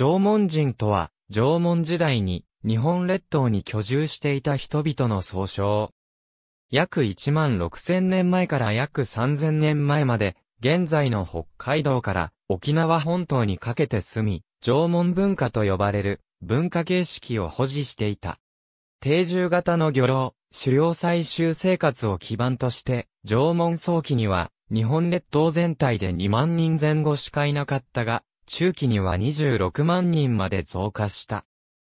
縄文人とは、縄文時代に日本列島に居住していた人々の総称。約1万6000年前から約3000年前まで、現在の北海道から沖縄本島にかけて住み、縄文文化と呼ばれる文化形式を保持していた。定住型の漁労、狩猟採集生活を基盤として、縄文早期には日本列島全体で2万人前後しかいなかったが、中期には26万人まで増加した。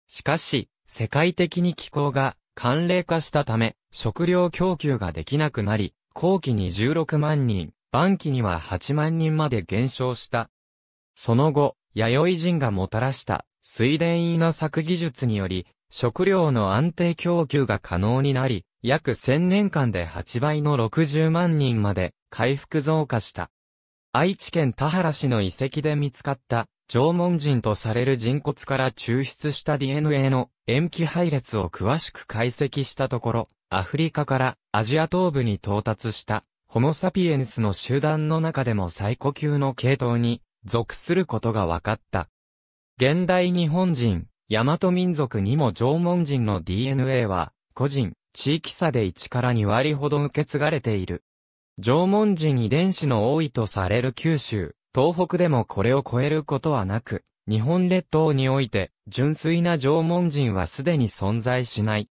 しかし、世界的に気候が寒冷化したため、食料供給ができなくなり、後期に16万人、晩期には8万人まで減少した。その後、弥生人がもたらした水田稲作技術により、食料の安定供給が可能になり、約1000年間で8倍の60万人まで回復増加した。愛知県田原市の遺跡で見つかった、縄文人とされる人骨から抽出した DNA の塩基配列を詳しく解析したところ、アフリカからアジア東部に到達したホモサピエンスの集団の中でも最古級の系統に属することが分かった。現代日本人、大和民族にも縄文人の DNA は個人、地域差で1から2割ほど受け継がれている。縄文人遺伝子の多いとされる九州、東北でもこれを超えることはなく、日本列島において、純粋な縄文人はすでに存在しない。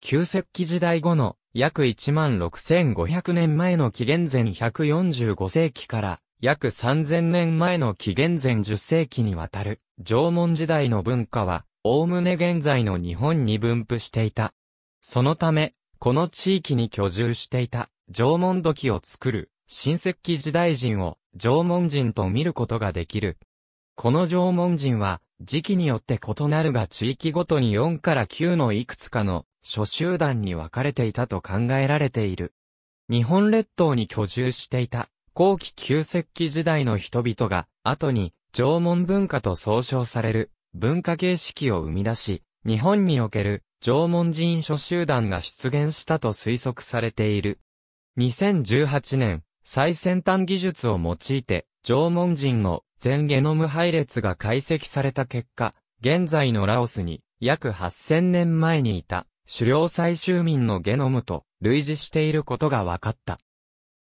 旧石器時代後の約16,500年前の紀元前145世紀から約3000年前の紀元前10世紀にわたる縄文時代の文化は、おおむね現在の日本に分布していた。そのため、この地域に居住していた縄文土器を作る、新石器時代人を縄文人と見ることができる。この縄文人は、時期によって異なるが地域ごとに4から9のいくつかの諸集団に分かれていたと考えられている。日本列島に居住していた後期旧石器時代の人々が後に縄文文化と総称される文化形式を生み出し、日本における縄文人諸集団が出現したと推測されている。2018年、最先端技術を用いて、縄文人の全ゲノム配列が解析された結果、現在のラオスに約8000年前にいた狩猟採集民のゲノムと類似していることが分かった。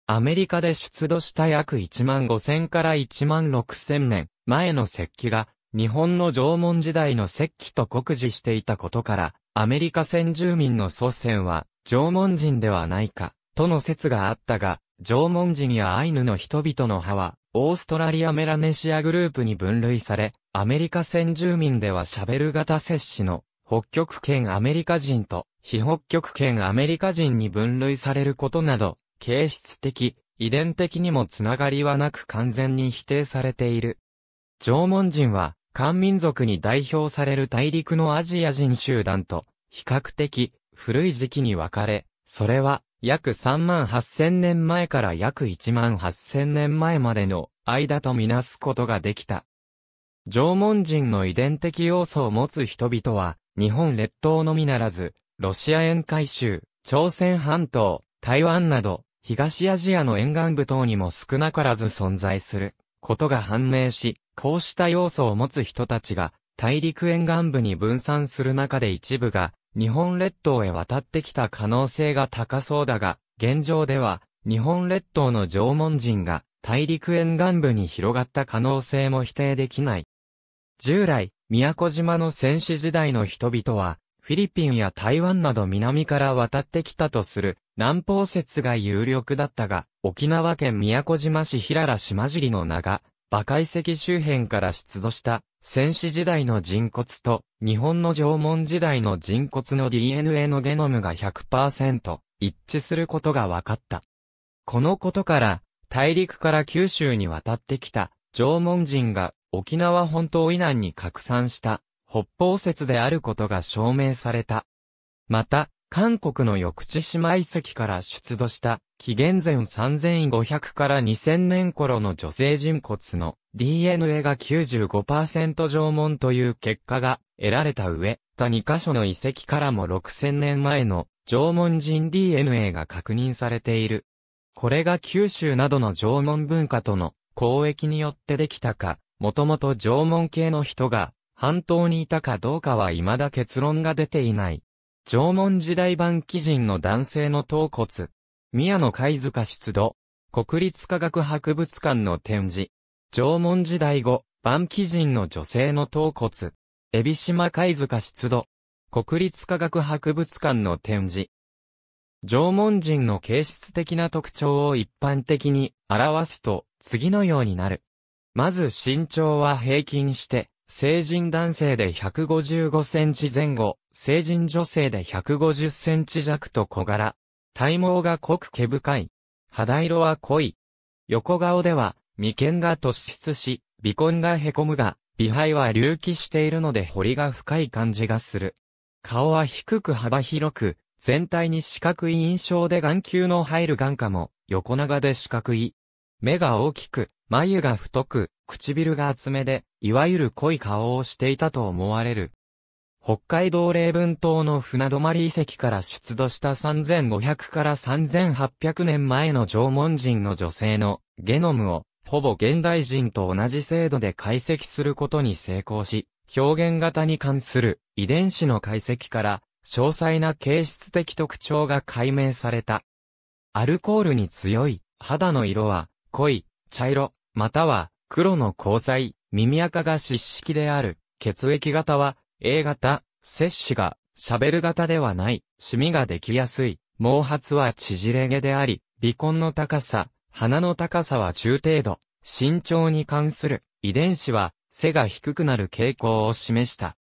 アメリカで出土した約1万5000から1万6000年前の石器が日本の縄文時代の石器と酷似していたことからアメリカ先住民の祖先は縄文人ではないかとの説があったが、縄文人やアイヌの人々の歯は、オーストラリアメラネシアグループに分類され、アメリカ先住民ではシャベル型摂氏の北極圏アメリカ人と非北極圏アメリカ人に分類されることなど、形質的、遺伝的にもつながりはなく完全に否定されている。縄文人は、漢民族に代表される大陸のアジア人集団と、比較的、古い時期に分かれ、それは、約3万8000年前から約1万8000年前までの間とみなすことができた。縄文人の遺伝的要素を持つ人々は、日本列島のみならず、ロシア沿海州、朝鮮半島、台湾など、東アジアの沿岸部等にも少なからず存在することが判明し、こうした要素を持つ人たちが大陸沿岸部に分散する中で一部が日本列島へ渡ってきた可能性が高そうだが、現状では、日本列島の縄文人が大陸沿岸部に広がった可能性も否定できない。従来、宮古島の戦士時代の人々は、フィリピンや台湾など南から渡ってきたとする南方説が有力だったが、沖縄県宮古島市平良島尻の名が馬海石周辺から出土した戦死時代の人骨と日本の縄文時代の人骨の DNA のゲノムが100%一致することが分かった。このことから大陸から九州に渡ってきた縄文人が沖縄本島以南に拡散した北方説であることが証明された。また、韓国の翌地島遺跡から出土した紀元前3500から2000年頃の女性人骨の DNA が95%縄文という結果が得られた上、他2カ所の遺跡からも6000年前の縄文人 DNA が確認されている。これが九州などの縄文文化との交易によってできたか、もともと縄文系の人が半島にいたかどうかは未だ結論が出ていない。縄文時代版基人の男性の頭骨、宮野貝塚出土、国立科学博物館の展示、縄文時代後、晩期人の女性の頭骨、エビ島貝塚出土、国立科学博物館の展示。縄文人の形質的な特徴を一般的に表すと次のようになる。まず身長は平均して、成人男性で155センチ前後、成人女性で150センチ弱と小柄、体毛が濃く毛深い。肌色は濃い。横顔では、眉間が突出し、鼻根が凹むが、鼻肺は隆起しているので彫りが深い感じがする。顔は低く幅広く、全体に四角い印象で眼球の入る眼下も横長で四角い。目が大きく、眉が太く、唇が厚めで、いわゆる濃い顔をしていたと思われる。北海道霊文島の船泊遺跡から出土した3500から3800年前の縄文人の女性のゲノムをほぼ現代人と同じ精度で解析することに成功し、表現型に関する遺伝子の解析から詳細な形質的特徴が解明された。アルコールに強い肌の色は濃い茶色または黒の交際耳垢が湿式である血液型は A 型、摂氏が、シャベル型ではない、シミができやすい、毛髪は縮れ毛であり、鼻根の高さ、鼻の高さは中程度、身長に関する遺伝子は背が低くなる傾向を示した。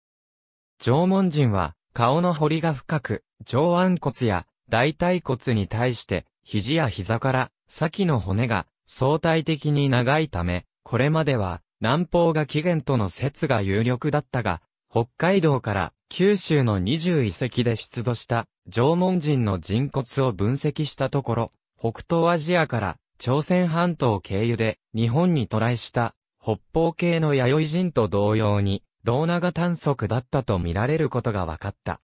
縄文人は顔の彫りが深く、上腕骨や大腿骨に対して肘や膝から先の骨が相対的に長いため、これまでは南方が起源との説が有力だったが、北海道から九州の20遺跡で出土した縄文人の人骨を分析したところ、北東アジアから朝鮮半島経由で日本に渡来した北方系の弥生人と同様に、胴長短足だったと見られることが分かった。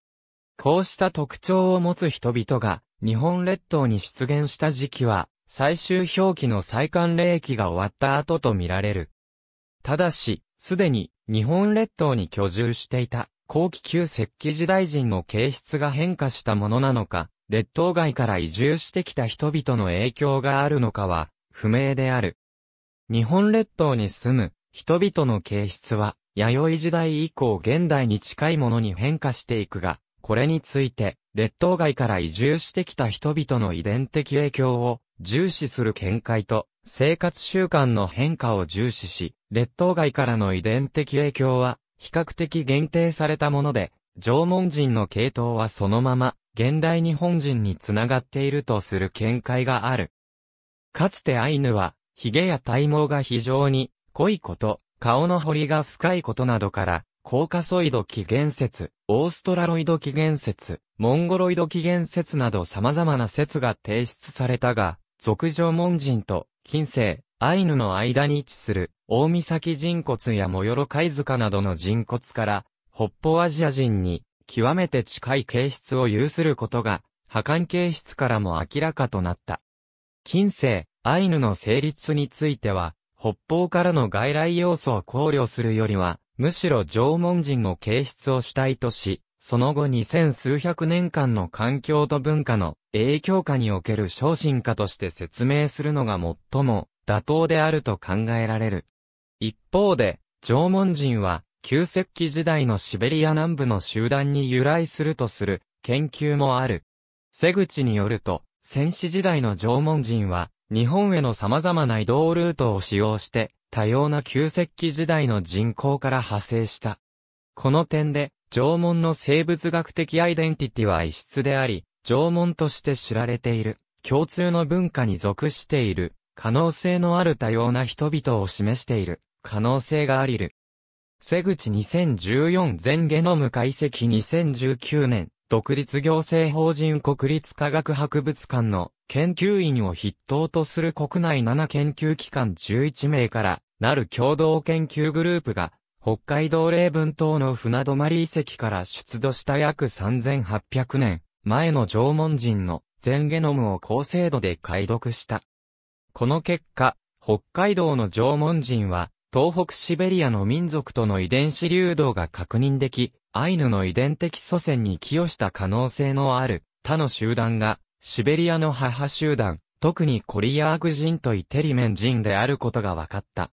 こうした特徴を持つ人々が日本列島に出現した時期は最終表記の再寒冷期が終わった後と見られる。ただし、すでに日本列島に居住していた後期旧石器時代人の形質が変化したものなのか、列島外から移住してきた人々の影響があるのかは不明である。日本列島に住む人々の形質は弥生時代以降現代に近いものに変化していくが、これについて列島外から移住してきた人々の遺伝的影響を重視する見解と生活習慣の変化を重視し、列島外からの遺伝的影響は、比較的限定されたもので、縄文人の系統はそのまま、現代日本人につながっているとする見解がある。かつてアイヌは、髭や体毛が非常に濃いこと、顔の彫りが深いことなどから、コーカソイド起源説、オーストラロイド起源説、モンゴロイド起源説など様々な説が提出されたが、俗縄文人と近世、アイヌの間に位置する、大岬人骨やもよろ貝塚などの人骨から、北方アジア人に、極めて近い形質を有することが、破壊形質からも明らかとなった。近世、アイヌの成立については、北方からの外来要素を考慮するよりは、むしろ縄文人の形質を主体とし、その後二千数百年間の環境と文化の影響下における昇進化として説明するのが最も妥当であると考えられる。一方で、縄文人は、旧石器時代のシベリア南部の集団に由来するとする研究もある。瀬口によると、戦士時代の縄文人は、日本への様々な移動ルートを使用して、多様な旧石器時代の人口から派生した。この点で、縄文の生物学的アイデンティティは異質であり、縄文として知られている、共通の文化に属している、可能性のある多様な人々を示している、可能性がありる。瀬口2014全ゲノム解析2019年、独立行政法人国立科学博物館の研究員を筆頭とする国内7研究機関11名からなる共同研究グループが北海道霊文島の船泊遺跡から出土した約3800年前の縄文人の全ゲノムを高精度で解読した。この結果、北海道の縄文人は、東北シベリアの民族との遺伝子流動が確認でき、アイヌの遺伝的祖先に寄与した可能性のある他の集団が、シベリアの母集団、特にコリアーク人とイテリメン人であることが分かった。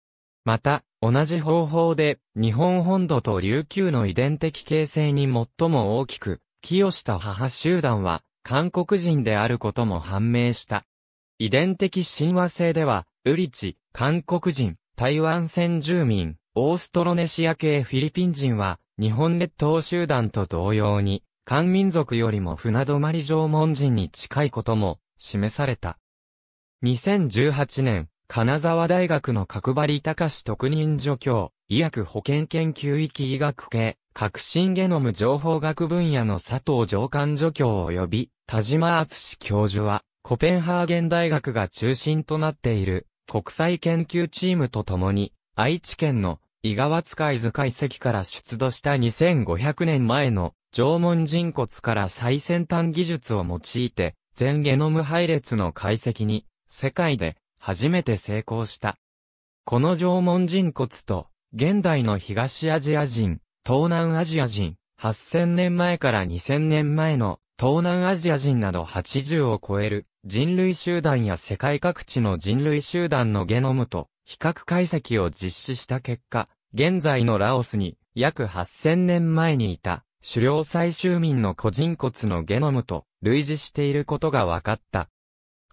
また、同じ方法で、日本本土と琉球の遺伝的形成に最も大きく、寄与した母集団は、韓国人であることも判明した。遺伝的親和性では、ウリチ、韓国人、台湾先住民、オーストロネシア系フィリピン人は、日本列島集団と同様に、漢民族よりも船泊縄文人に近いことも示された。2018年、金沢大学の角張隆特任助教、医薬保健研究域医学系、革新ゲノム情報学分野の佐藤上官助教及び田島厚教授は、コペンハーゲン大学が中心となっている国際研究チームと共に、愛知県の伊川塚伊図解析から出土した2500年前の縄文人骨から最先端技術を用いて、全ゲノム配列の解析に、世界で初めて成功した。この縄文人骨と、現代の東アジア人、東南アジア人、8000年前から2000年前の東南アジア人など80を超える人類集団や世界各地の人類集団のゲノムと比較解析を実施した結果、現在のラオスに約8000年前にいた狩猟採集民の個人骨のゲノムと類似していることが分かった。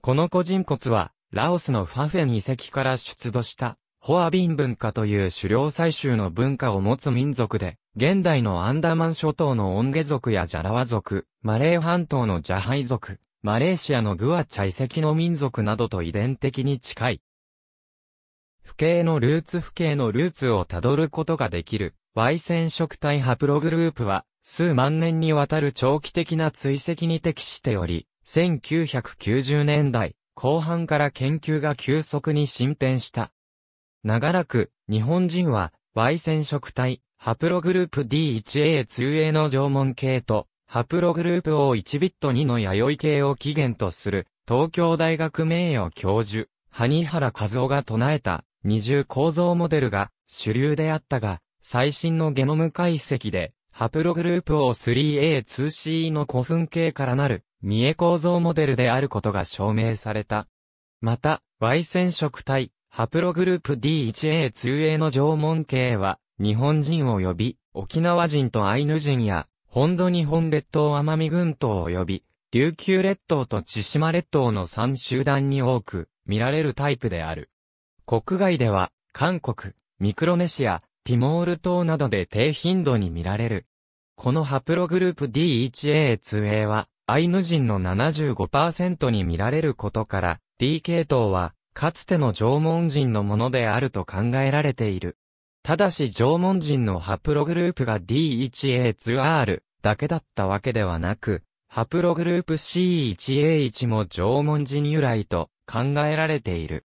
この個人骨はラオスのファフェン遺跡から出土したホアビン文化という狩猟採集の文化を持つ民族で、現代のアンダマン諸島のオンゲ族やジャラワ族、マレー半島のジャハイ族、マレーシアのグアチャイセキの民族などと遺伝的に近い。不景のルーツ不景のルーツをたどることができる Y 染色体ハプログループは数万年にわたる長期的な追跡に適しており、1990年代後半から研究が急速に進展した。長らく日本人は Y 染色体ハプログループ D1A2A の縄文系と、ハプログループ O1 ビット2の弥生系を起源とする、東京大学名誉教授、萩原和夫が唱えた、二重構造モデルが主流であったが、最新のゲノム解析で、ハプログループ O3A2C の古墳系からなる、三重構造モデルであることが証明された。また、Y 染色体、ハプログループ D1A2A の縄文系は、日本人及び、沖縄人とアイヌ人や、本土日本列島奄美群島及び、琉球列島と千島列島の3集団に多く見られるタイプである。国外では、韓国、ミクロネシア、ティモール島などで低頻度に見られる。このハプログループ D1A2A は、アイヌ人の75%に見られることから、D 系統は、かつての縄文人のものであると考えられている。ただし縄文人のハプログループが D1A2R だけだったわけではなく、ハプログループ C1A1 も縄文人由来と考えられている。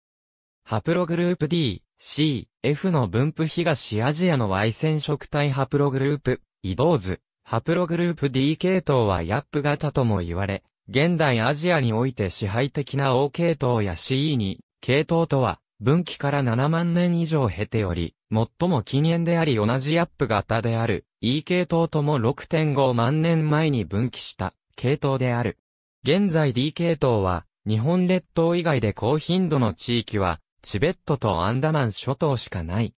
ハプログループ D、C、F の分布東アジアの Y 染色体ハプログループ、移動図、ハプログループ D 系統はヤップ型とも言われ、現代アジアにおいて支配的な O 系統や CE2 系統とは分岐から7万年以上経ており、最も近縁であり同じアップ型である E 系統とも6.5万年前に分岐した系統である。現在 D 系統は日本列島以外で高頻度の地域はチベットとアンダマン諸島しかない。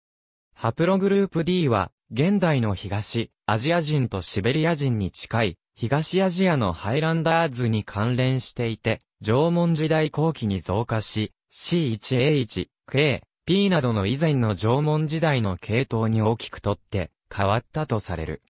ハプログループ D は現代の東アジア人とシベリア人に近い東アジアのハイランダーズに関連していて、縄文時代後期に増加し、C1A1、K、P などの以前の縄文時代の系統に大きくとって変わったとされる。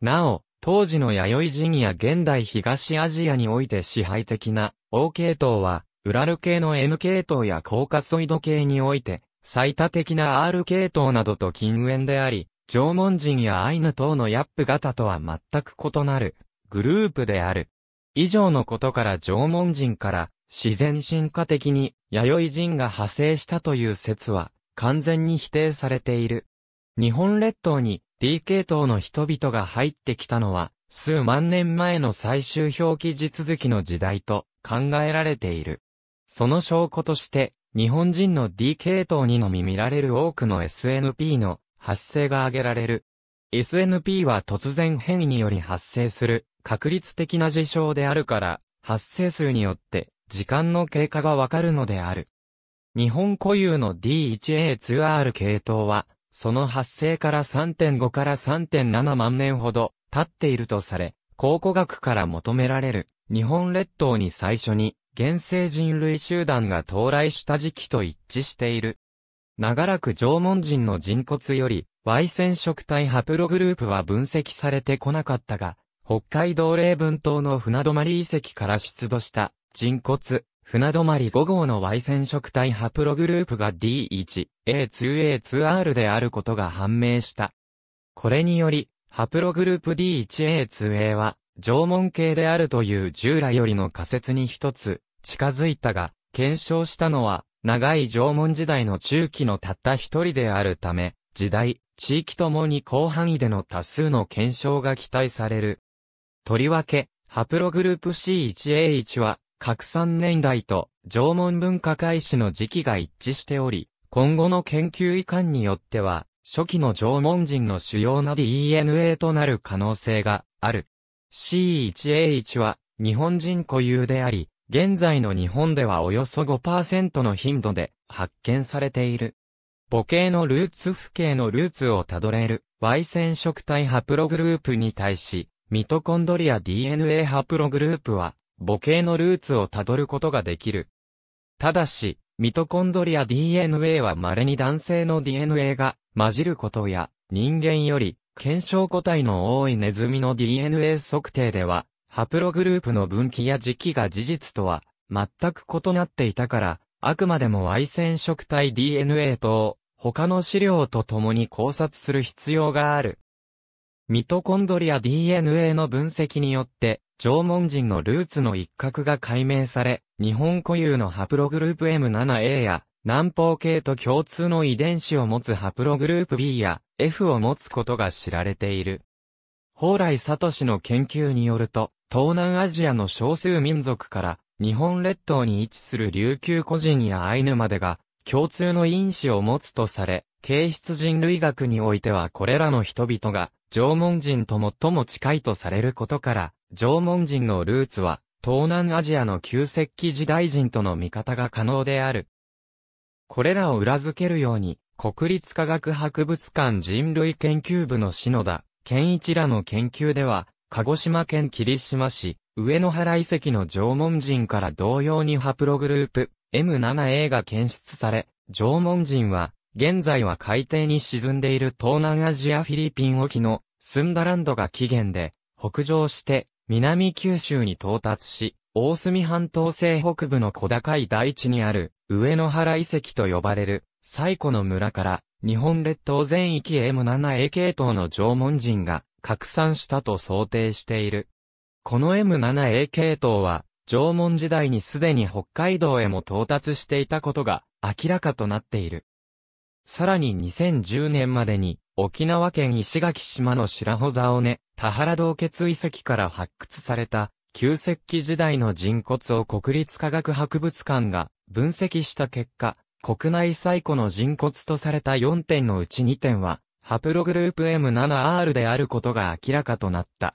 なお、当時の弥生人や現代東アジアにおいて支配的な O 系統は、ウラル系の M 系統やコーカソイド系において、最多的な R 系統などと近縁であり、縄文人やアイヌ等のヤップ型とは全く異なるグループである。以上のことから縄文人から自然進化的に弥生人が派生したという説は完全に否定されている。日本列島に D 系統の人々が入ってきたのは数万年前の最終表記地続きの時代と考えられている。その証拠として日本人の D 系統にのみ見られる多くの SNP の発生が挙げられる。SNP は突然変異により発生する確率的な事象であるから、発生数によって時間の経過がわかるのである。日本固有の D1A2R 系統は、その発生から3.5から3.7万年ほど経っているとされ、考古学から求められる日本列島に最初に原生人類集団が到来した時期と一致している。長らく縄文人の人骨より Y 染色体ハプログループは分析されてこなかったが、北海道霊文島の船泊遺跡から出土した人骨、船止まり5号の Y 染色体ハプログループが D1、A2A2R であることが判明した。これにより、ハプログループ D1A2A は、縄文系であるという従来よりの仮説に一つ、近づいたが、検証したのは、長い縄文時代の中期のたった一人であるため、時代、地域ともに広範囲での多数の検証が期待される。とりわけ、ハプログループ C1A1 は、拡三年代と縄文文化開始の時期が一致しており、今後の研究遺憾によっては、初期の縄文人の主要な DNA となる可能性がある。C1A1 は日本人固有であり、現在の日本ではおよそ5%の頻度で発見されている。母系のルーツ父系のルーツをたどれる Y 染色体ハプログループに対し、ミトコンドリア DNA ハプログループは母系のルーツをたどることができる。ただし、ミトコンドリア DNA は稀に男性の DNA が混じることや、人間より検証個体の多いネズミの DNA 測定では、ハプログループの分岐や時期が事実とは全く異なっていたから、あくまでも Y 染色体 DNA と他の資料と共に考察する必要がある。ミトコンドリア DNA の分析によって縄文人のルーツの一角が解明され、日本固有のハプログループ M7A や、南方系と共通の遺伝子を持つハプログループ B や F を持つことが知られている。蓬莱聡の研究によると、東南アジアの少数民族から日本列島に位置する琉球古人やアイヌまでが共通の因子を持つとされ、形質人類学においてはこれらの人々が縄文人と最も近いとされることから、縄文人のルーツは、東南アジアの旧石器時代人との見方が可能である。これらを裏付けるように、国立科学博物館人類研究部の篠田、健一らの研究では、鹿児島県霧島市、上野原遺跡の縄文人から同様にハプログループ、M7A が検出され、縄文人は、現在は海底に沈んでいる東南アジアフィリピン沖のスンダランドが起源で、北上して南九州に到達し、大隅半島西北部の小高い大地にある、上野原遺跡と呼ばれる、最古の村から、日本列島全域 M7A 系統の縄文人が、拡散したと想定している。この M7A 系統は、縄文時代にすでに北海道へも到達していたことが明らかとなっている。さらに2010年までに沖縄県石垣島の白穂沢根、田原洞穴遺跡から発掘された、旧石器時代の人骨を国立科学博物館が分析した結果、国内最古の人骨とされた4点のうち2点は、ハプログループ M7R であることが明らかとなった。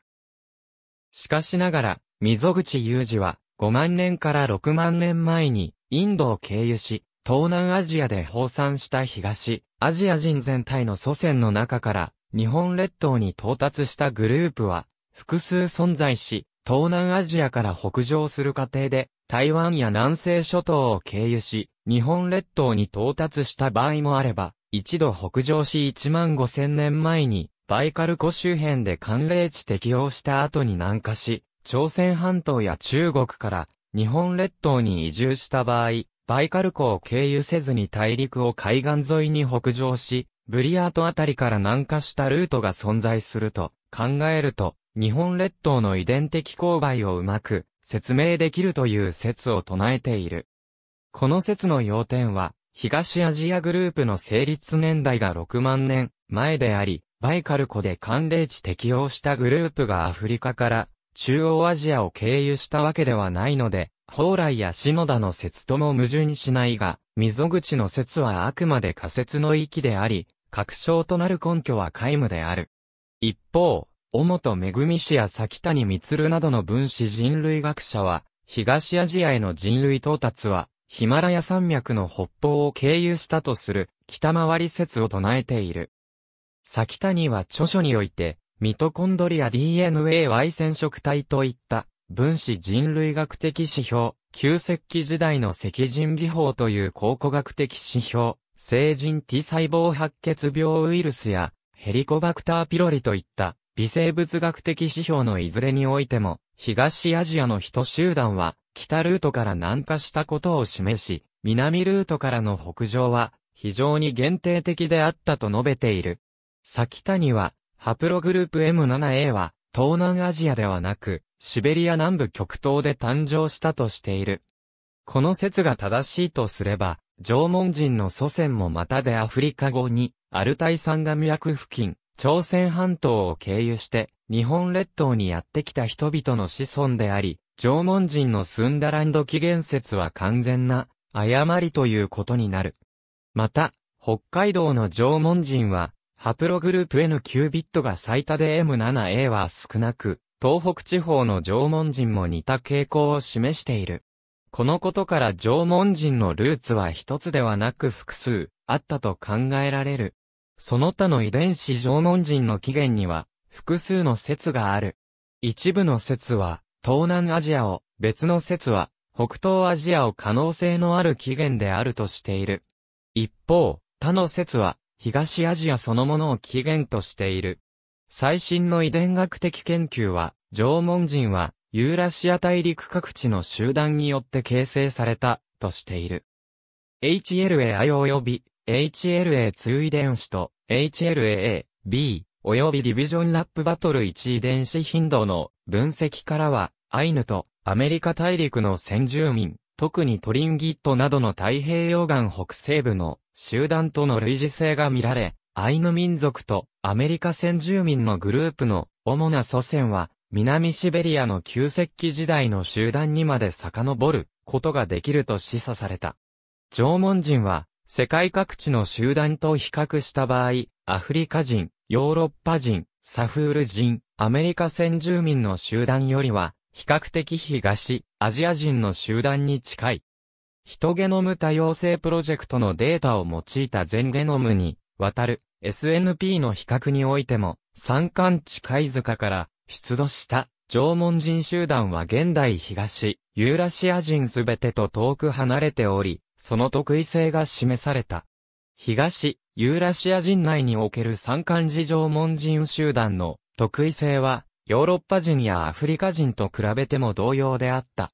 しかしながら、溝口雄二は、5万年から6万年前に、インドを経由し、東南アジアで放散した東、アジア人全体の祖先の中から、日本列島に到達したグループは、複数存在し、東南アジアから北上する過程で、台湾や南西諸島を経由し、日本列島に到達した場合もあれば、一度北上し1万5千年前に、バイカル湖周辺で寒冷地適応した後に南下し、朝鮮半島や中国から日本列島に移住した場合、バイカル湖を経由せずに大陸を海岸沿いに北上し、ブリアートあたりから南下したルートが存在すると考えると、日本列島の遺伝的勾配をうまく説明できるという説を唱えている。この説の要点は、東アジアグループの成立年代が6万年前であり、バイカル湖で寒冷地適用したグループがアフリカから中央アジアを経由したわけではないので、蓬莱や篠田の説とも矛盾しないが、溝口の説はあくまで仮説の域であり、確証となる根拠は皆無である。一方、尾本恵氏や崎谷光などの分子人類学者は、東アジアへの人類到達は、ヒマラヤ山脈の北方を経由したとする北回り説を唱えている。崎谷は著書において、ミトコンドリア DNA Y 染色体といった分子人類学的指標、旧石器時代の石人技法という考古学的指標、成人 T 細胞白血病ウイルスや、ヘリコバクターピロリといった微生物学的指標のいずれにおいても、東アジアの人集団は、北ルートから南下したことを示し、南ルートからの北上は、非常に限定的であったと述べている。先谷は、ハプログループ M7A は、東南アジアではなく、シベリア南部極東で誕生したとしている。この説が正しいとすれば、縄文人の祖先もまたでアフリカ語に、アルタイ山が脈付近、朝鮮半島を経由して、日本列島にやってきた人々の子孫であり、縄文人のスンダランド起源説は完全な、誤りということになる。また、北海道の縄文人は、ハプログループ N9 ビットが最多で M7A は少なく、東北地方の縄文人も似た傾向を示している。このことから縄文人のルーツは一つではなく複数、あったと考えられる。その他の遺伝子縄文人の起源には、複数の説がある。一部の説は、東南アジアを、別の説は、北東アジアを可能性のある起源であるとしている。一方、他の説は、東アジアそのものを起源としている。最新の遺伝学的研究は、縄文人は、ユーラシア大陸各地の集団によって形成された、としている。HLA-I 及び HLA2 遺伝子と HLA-A、B 及びディビジョンラップバトル1遺伝子頻度の分析からは、アイヌとアメリカ大陸の先住民、特にトリンギットなどの太平洋岸北西部の集団との類似性が見られ、アイヌ民族とアメリカ先住民のグループの主な祖先は、南シベリアの旧石器時代の集団にまで遡ることができると示唆された。縄文人は、世界各地の集団と比較した場合、アフリカ人、ヨーロッパ人、サフール人、アメリカ先住民の集団よりは、比較的東、アジア人の集団に近い。ヒトゲノム多様性プロジェクトのデータを用いた全ゲノムに、渡る SNP の比較においても、山間地貝塚から出土した縄文人集団は現代東、ユーラシア人すべてと遠く離れており、その特異性が示された。東、ユーラシア人内における山間地縄文人集団の特異性は、ヨーロッパ人やアフリカ人と比べても同様であった。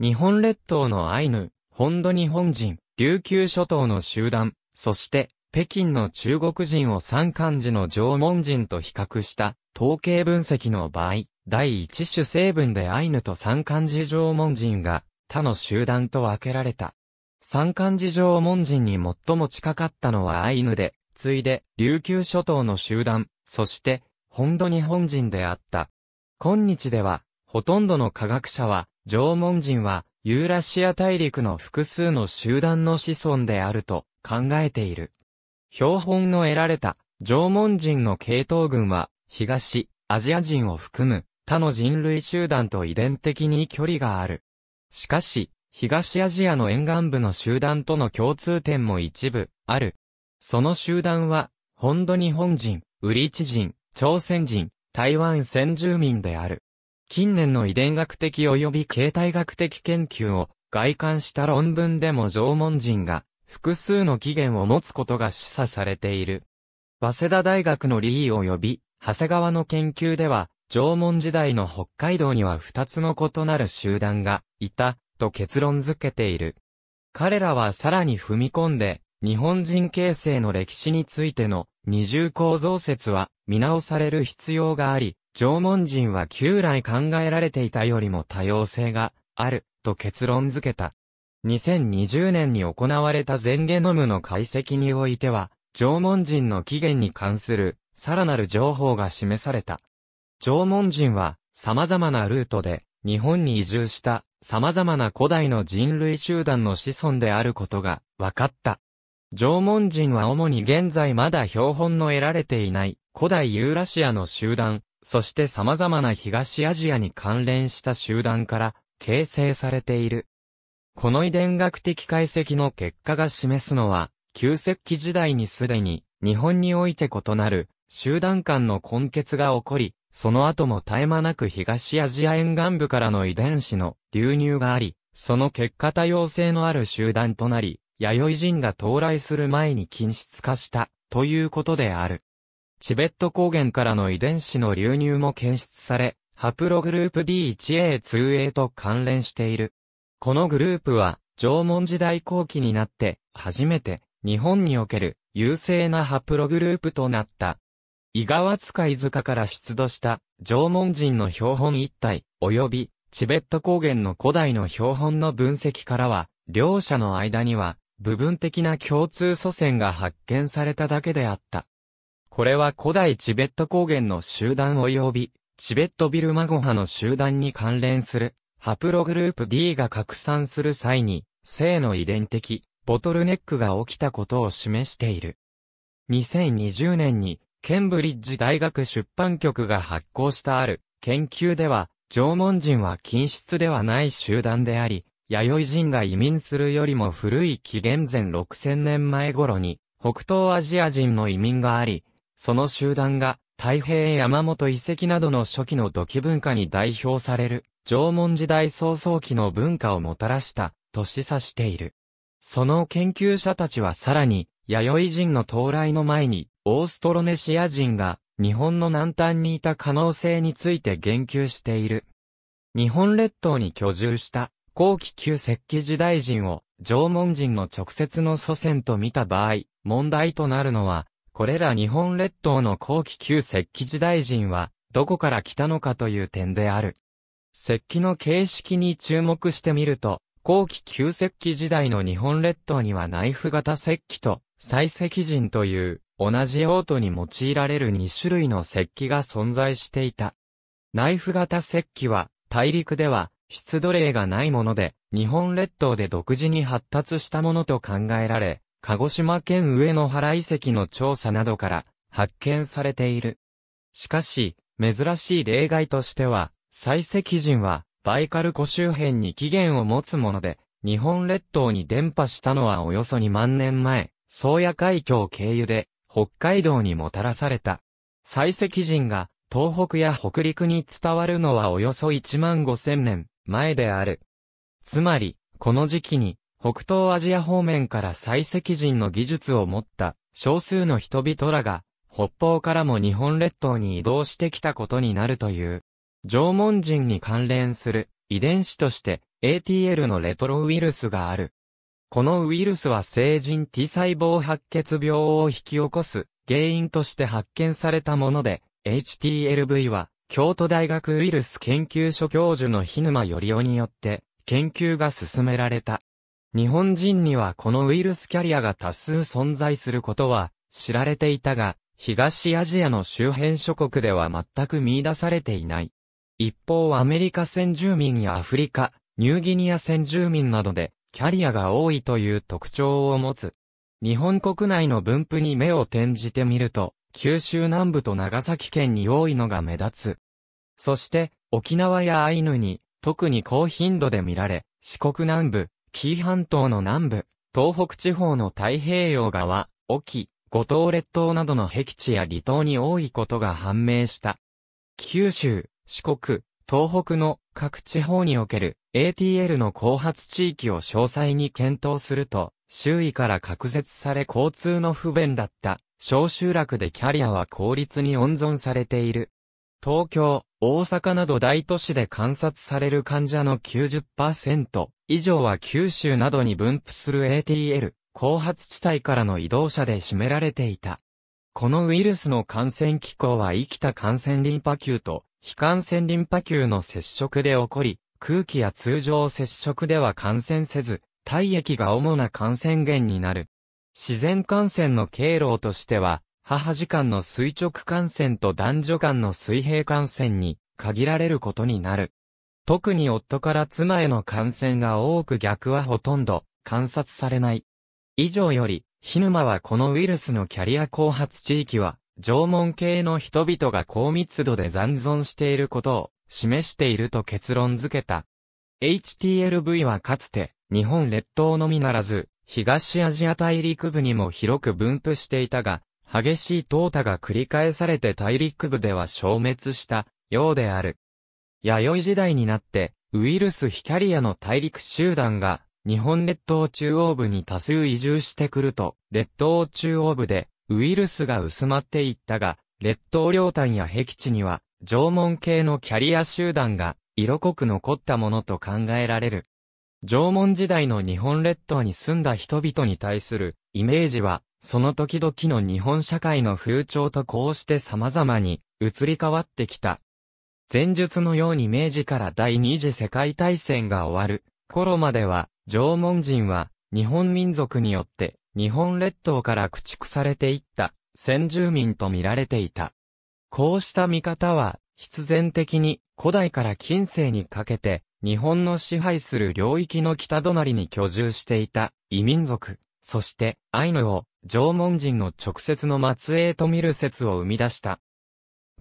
日本列島のアイヌ、本土日本人、琉球諸島の集団、そして、北京の中国人を三漢字の縄文人と比較した統計分析の場合、第一種成分でアイヌと三漢字縄文人が他の集団と分けられた。三漢字縄文人に最も近かったのはアイヌで、ついで琉球諸島の集団、そして本土日本人であった。今日では、ほとんどの科学者は、縄文人はユーラシア大陸の複数の集団の子孫であると考えている。標本の得られた縄文人の系統群は、東、アジア人を含む他の人類集団と遺伝的に距離がある。しかし、東アジアの沿岸部の集団との共通点も一部、ある。その集団は、本土日本人、ウリチ人、朝鮮人、台湾先住民である。近年の遺伝学的及び形態学的研究を外観した論文でも縄文人が複数の起源を持つことが示唆されている。早稲田大学の理ー及び、長谷川の研究では、縄文時代の北海道には二つの異なる集団がいたと結論づけている。彼らはさらに踏み込んで、日本人形成の歴史についての二重構造説は見直される必要があり、縄文人は旧来考えられていたよりも多様性があると結論づけた。2020年に行われた全ゲノムの解析においては、縄文人の起源に関する、さらなる情報が示された。縄文人は、様々なルートで、日本に移住した、様々な古代の人類集団の子孫であることが、分かった。縄文人は主に現在まだ標本の得られていない、古代ユーラシアの集団、そして様々な東アジアに関連した集団から、形成されている。この遺伝学的解析の結果が示すのは、旧石器時代にすでに、日本において異なる、集団間の根結が起こり、その後も絶え間なく東アジア沿岸部からの遺伝子の流入があり、その結果多様性のある集団となり、弥生人が到来する前に均質化した、ということである。チベット高原からの遺伝子の流入も検出され、ハプログループ D1A2A と関連している。このグループは、縄文時代後期になって、初めて、日本における、優勢なハプログループとなった。伊川塚伊塚から出土した、縄文人の標本一体、及び、チベット高原の古代の標本の分析からは、両者の間には、部分的な共通祖先が発見されただけであった。これは古代チベット高原の集団及び、チベットビルマゴハの集団に関連するハプログループ D が拡散する際に、性の遺伝的、ボトルネックが起きたことを示している。2020年に、ケンブリッジ大学出版局が発行したある研究では、縄文人は均質ではない集団であり、弥生人が移民するよりも古い紀元前6000年前頃に、北東アジア人の移民があり、その集団が太平山本遺跡などの初期の土器文化に代表される縄文時代早々期の文化をもたらした、と示唆している。その研究者たちはさらに、弥生人の到来の前に、オーストロネシア人が日本の南端にいた可能性について言及している。日本列島に居住した後期旧石器時代人を縄文人の直接の祖先と見た場合、問題となるのは、これら日本列島の後期旧石器時代人は、どこから来たのかという点である。石器の形式に注目してみると、後期旧石器時代の日本列島にはナイフ型石器と、採石人という、同じ用途に用いられる2種類の石器が存在していた。ナイフ型石器は、大陸では、出土例がないもので、日本列島で独自に発達したものと考えられ、鹿児島県上野原遺跡の調査などから発見されている。しかし、珍しい例外としては、採石人は、バイカル湖周辺に起源を持つもので、日本列島に伝播したのはおよそ2万年前、宗谷海峡経由で、北海道にもたらされた。採石人が、東北や北陸に伝わるのはおよそ1万5千年前である。つまり、この時期に、北東アジア方面から採石人の技術を持った少数の人々らが、北方からも日本列島に移動してきたことになるという。縄文人に関連する遺伝子として ATL のレトロウイルスがある。このウイルスは成人 T 細胞白血病を引き起こす原因として発見されたもので、HTLV は京都大学ウイルス研究所教授の日沼よりおによって研究が進められた。日本人にはこのウイルスキャリアが多数存在することは知られていたが、東アジアの周辺諸国では全く見出されていない。一方アメリカ先住民やアフリカ、ニューギニア先住民などで、キャリアが多いという特徴を持つ。日本国内の分布に目を転じてみると、九州南部と長崎県に多いのが目立つ。そして、沖縄やアイヌに、特に高頻度で見られ、四国南部、紀伊半島の南部、東北地方の太平洋側、沖、五島列島などの僻地や離島に多いことが判明した。九州、四国、東北の各地方における ATL の後発地域を詳細に検討すると、周囲から隔絶され交通の不便だった小集落でキャリアは効率に温存されている。東京、大阪など大都市で観察される患者の90%以上は九州などに分布する ATL、後発地帯からの移動者で占められていた。このウイルスの感染機構は生きた感染リンパ球と非感染リンパ球の接触で起こり、空気や通常接触では感染せず、体液が主な感染源になる。自然感染の経路としては、母時間の垂直感染と男女間の水平感染に限られることになる。特に夫から妻への感染が多く逆はほとんど観察されない。以上より、ヒヌマはこのウイルスのキャリア後発地域は縄文系の人々が高密度で残存していることを示していると結論付けた。HTLV はかつて日本列島のみならず東アジア大陸部にも広く分布していたが激しい淘汰が繰り返されて大陸部では消滅したようである。弥生時代になってウイルスヒキャリアの大陸集団が日本列島中央部に多数移住してくると、列島中央部でウイルスが薄まっていったが、列島領端や壁地には、縄文系のキャリア集団が、色濃く残ったものと考えられる。縄文時代の日本列島に住んだ人々に対するイメージは、その時々の日本社会の風潮とこうして様々に移り変わってきた。前述のように明治から第二次世界大戦が終わる頃までは、縄文人は日本民族によって日本列島から駆逐されていった先住民と見られていた。こうした見方は必然的に古代から近世にかけて日本の支配する領域の北隣に居住していた異民族、そしてアイヌを縄文人の直接の末裔と見る説を生み出した。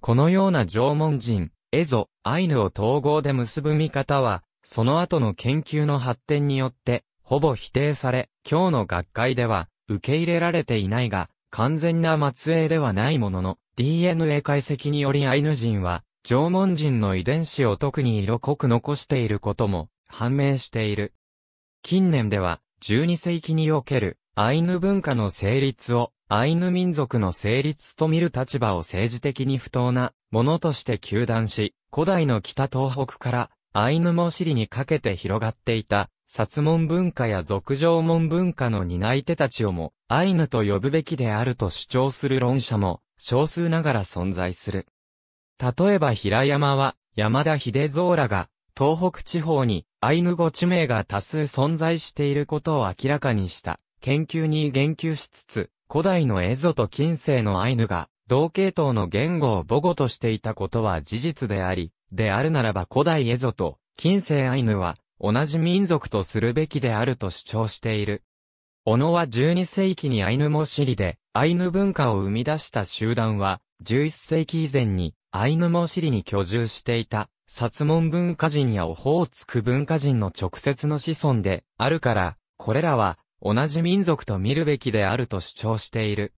このような縄文人、エゾ、アイヌを統合で結ぶ見方は、その後の研究の発展によってほぼ否定され、今日の学会では、受け入れられていないが、完全な末裔ではないものの、DNA 解析によりアイヌ人は、縄文人の遺伝子を特に色濃く残していることも判明している。近年では、12世紀におけるアイヌ文化の成立をアイヌ民族の成立と見る立場を政治的に不当なものとして糾弾し、古代の北東北からアイヌも尻にかけて広がっていた殺門文化や俗上門文化の担い手たちをも、アイヌと呼ぶべきであると主張する論者も、少数ながら存在する。例えば平山は、山田秀蔵らが、東北地方に、アイヌ語地名が多数存在していることを明らかにした、研究に言及しつつ、古代のエゾと近世のアイヌが、同系統の言語を母語としていたことは事実であり、であるならば古代エゾと、近世アイヌは、同じ民族とするべきであると主張している。小野は12世紀にアイヌモシリで、アイヌ文化を生み出した集団は、11世紀以前に、アイヌモシリに居住していた、薩門文化人やオホーツク文化人の直接の子孫であるから、これらは、同じ民族と見るべきであると主張している。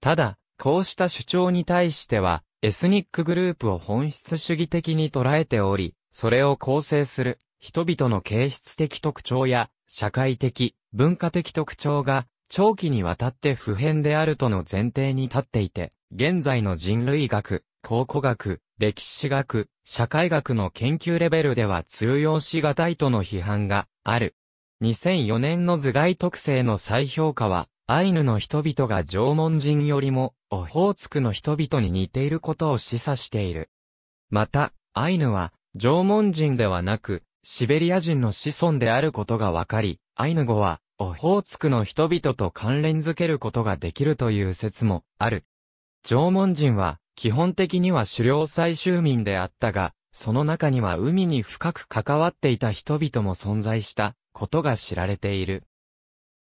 ただ、こうした主張に対しては、エスニックグループを本質主義的に捉えており、それを構成する人々の形質的特徴や社会的、文化的特徴が長期にわたって普遍であるとの前提に立っていて、現在の人類学、考古学、歴史学、社会学の研究レベルでは通用しがたいとの批判がある。2004年の頭蓋特性の再評価は、アイヌの人々が縄文人よりも、オホーツクの人々に似ていることを示唆している。また、アイヌは、縄文人ではなく、シベリア人の子孫であることがわかり、アイヌ語は、オホーツクの人々と関連づけることができるという説もある。縄文人は、基本的には狩猟採集民であったが、その中には海に深く関わっていた人々も存在したことが知られている。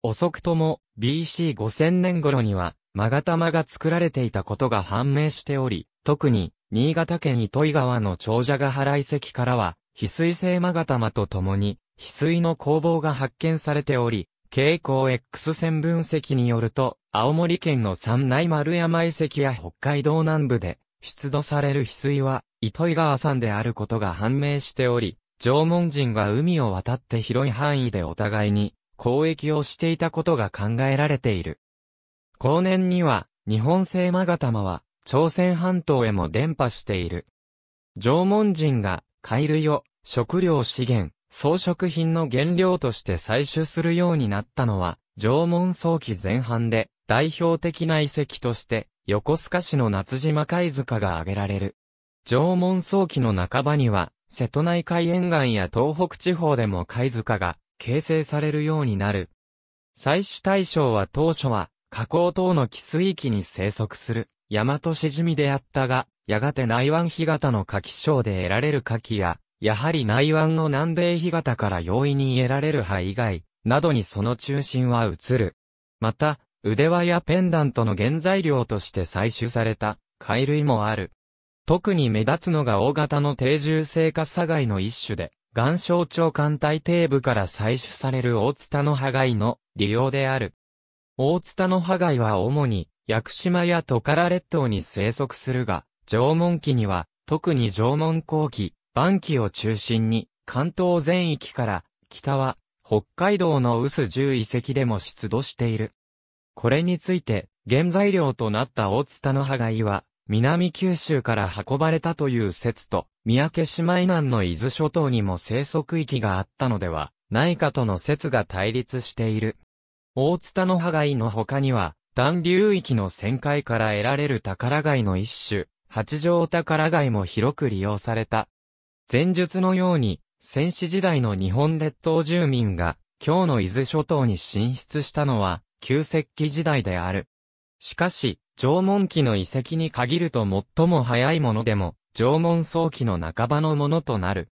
遅くとも BC5000 年頃には、マガタマが作られていたことが判明しており、特に、新潟県糸井川の長者ヶ原遺跡からは、翡翠製マガタマと共に、翡翠の工房が発見されており、蛍光 X 線分析によると、青森県の三内丸山遺跡や北海道南部で、出土される翡翠は、糸井川さんであることが判明しており、縄文人が海を渡って広い範囲でお互いに交易をしていたことが考えられている。後年には、日本製マガタマは、朝鮮半島へも伝播している。縄文人が、海類を食料資源、装飾品の原料として採取するようになったのは、縄文早期前半で、代表的な遺跡として、横須賀市の夏島貝塚が挙げられる。縄文早期の半ばには、瀬戸内海沿岸や東北地方でも貝塚が形成されるようになる。採取対象は当初は、河口等の寄水域に生息する、大和シジミであったが、やがて内湾干潟の牡蠣礁で得られる柿や、やはり内湾の南米干潟から容易に得られる肺以外、などにその中心は移る。また、腕輪やペンダントの原材料として採取された、貝類もある。特に目立つのが大型の定住生活砂害の一種で、岩礁長艦体底部から採取される大津田の葉貝の利用である。大津田の葉貝は主に、屋久島やトカラ列島に生息するが、縄文期には、特に縄文後期、晩期を中心に、関東全域から、北は、北海道の臼10遺跡でも出土している。これについて、原材料となった大津田の葉貝は、南九州から運ばれたという説と、三宅島以南の伊豆諸島にも生息域があったのでは、ないかとの説が対立している。大津田の葉貝の他には、暖流域の旋回から得られる宝貝の一種、八丈宝貝も広く利用された前述のように、戦死時代の日本列島住民が、今日の伊豆諸島に進出したのは、旧石器時代である。しかし、縄文期の遺跡に限ると最も早いものでも、縄文早期の半ばのものとなる。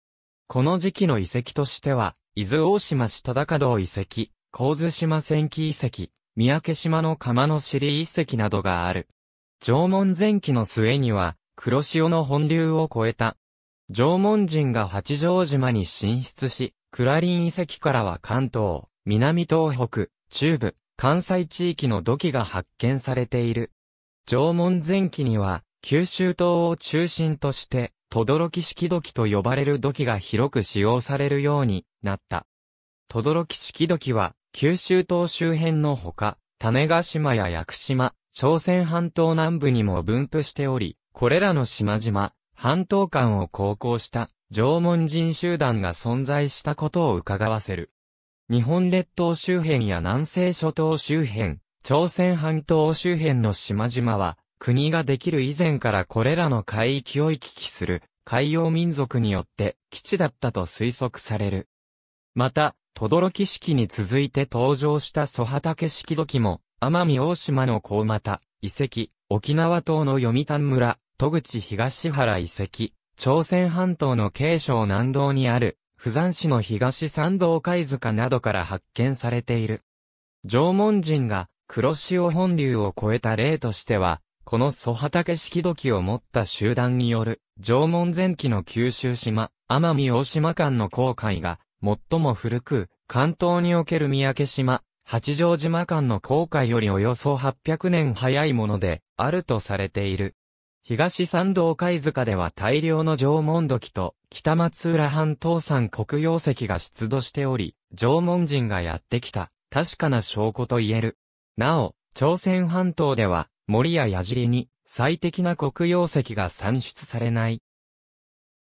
この時期の遺跡としては、伊豆大島下高堂遺跡、神津島戦記遺跡、三宅島の釜の尻遺跡などがある。縄文前期の末には、黒潮の本流を超えた縄文人が八丈島に進出し、クラリン遺跡からは関東、南東北、中部、関西地域の土器が発見されている。縄文前期には、九州島を中心として、轟式土器と呼ばれる土器が広く使用されるようになった。轟式土器は、九州島周辺のほか、種ヶ島や屋久島、朝鮮半島南部にも分布しており、これらの島々、半島間を航行した縄文人集団が存在したことを伺わせる。日本列島周辺や南西諸島周辺、朝鮮半島周辺の島々は、国ができる以前からこれらの海域を行き来する海洋民族によって基地だったと推測される。また、轟式に続いて登場した蘇畑式土器も、奄美大島の高又、遺跡、沖縄島の読谷村、戸口東原遺跡、朝鮮半島の慶省南道にある、釜山市の東参道貝塚などから発見されている。縄文人が黒潮本流を越えた例としては、この蘇畑式土器を持った集団による縄文前期の九州島、奄美大島間の航海が最も古く、関東における三宅島、八丈島間の航海よりおよそ800年早いものであるとされている。東山道貝塚では大量の縄文土器と北松浦半島産黒曜石が出土しており、縄文人がやってきた確かな証拠と言える。なお、朝鮮半島では森や矢尻に最適な黒曜石が産出されない。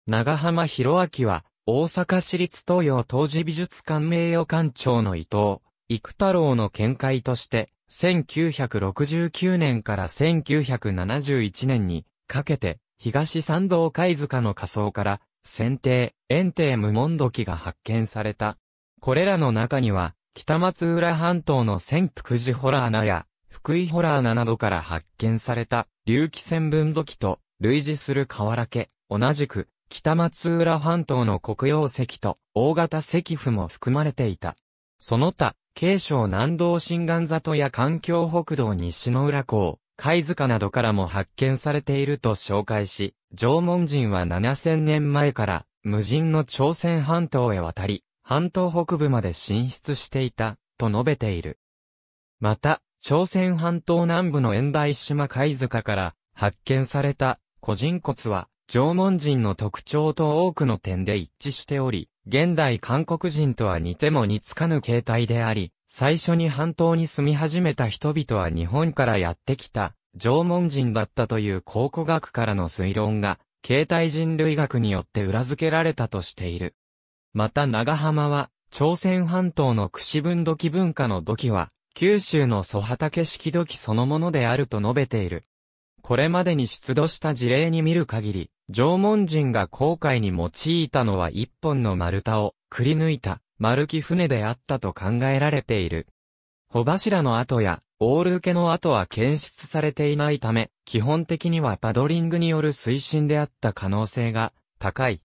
長浜博明は大阪市立東洋当時美術館名誉館長の伊藤、幾太郎の見解として、1969年から1971年にかけて、東三道貝塚の仮想から、選定、園庭無門土器が発見された。これらの中には、北松浦半島の千福寺ホラー穴や、福井ホラー穴などから発見された、隆起線分土器と、類似する河原家、同じく、北松浦半島の黒曜石と、大型石符も含まれていた。その他、京尚南道新岩里や環境北道西の浦港、貝塚などからも発見されていると紹介し、縄文人は7000年前から無人の朝鮮半島へ渡り、半島北部まで進出していた、と述べている。また、朝鮮半島南部の遠大島貝塚から発見された個人骨は縄文人の特徴と多くの点で一致しており、現代韓国人とは似ても似つかぬ形態であり、最初に半島に住み始めた人々は日本からやってきた、縄文人だったという考古学からの推論が、形態人類学によって裏付けられたとしている。また長浜は、朝鮮半島の串分土器文化の土器は、九州の蘇畑式土器そのものであると述べている。これまでに出土した事例に見る限り、縄文人が航海に用いたのは一本の丸太をくり抜いた丸木船であったと考えられている。帆柱の跡や、オール受けの跡は検出されていないため、基本的にはパドリングによる推進であった可能性が高い。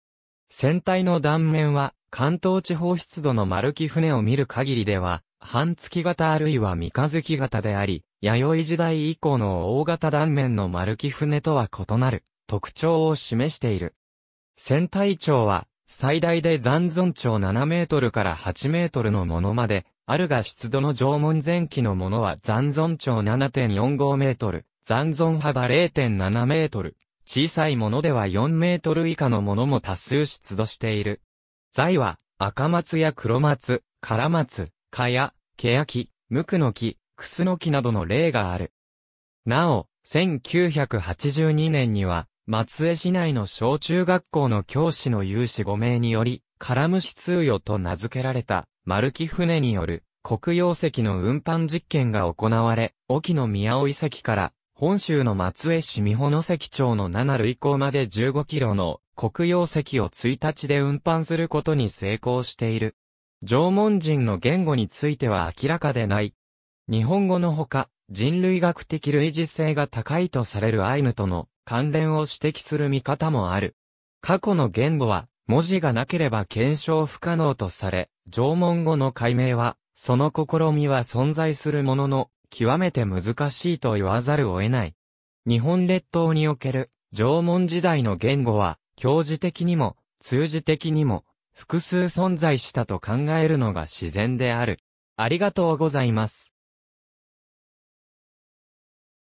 船体の断面は、関東地方湿度の丸木船を見る限りでは、半月型あるいは三日月型であり、弥生時代以降の大型断面の丸木船とは異なる特徴を示している。船体長は最大で残存長7メートルから8メートルのものまで、あるが湿度の縄文前期のものは残存長7.45メートル、残存幅0.7メートル、小さいものでは4メートル以下のものも多数出土している。材は、赤松や黒松、唐松、蚊や、ケヤキ、ムクノキ、クスノキなどの例がある。なお、1982年には、松江市内の小中学校の教師の有志5名により、カラムシ通与と名付けられた、丸木船による黒曜石の運搬実験が行われ、沖の宮尾遺跡から本州の松江市美穂関町の七類港まで15キロの黒曜石を1日で運搬することに成功している。縄文人の言語については明らかでない。日本語のほか、人類学的類似性が高いとされるアイヌとの関連を指摘する見方もある。過去の言語は、文字がなければ検証不可能とされ、縄文語の解明は、その試みは存在するものの、極めて難しいと言わざるを得ない。日本列島における縄文時代の言語は、教授的にも、通じ的にも、複数存在したと考えるのが自然である。ありがとうございます。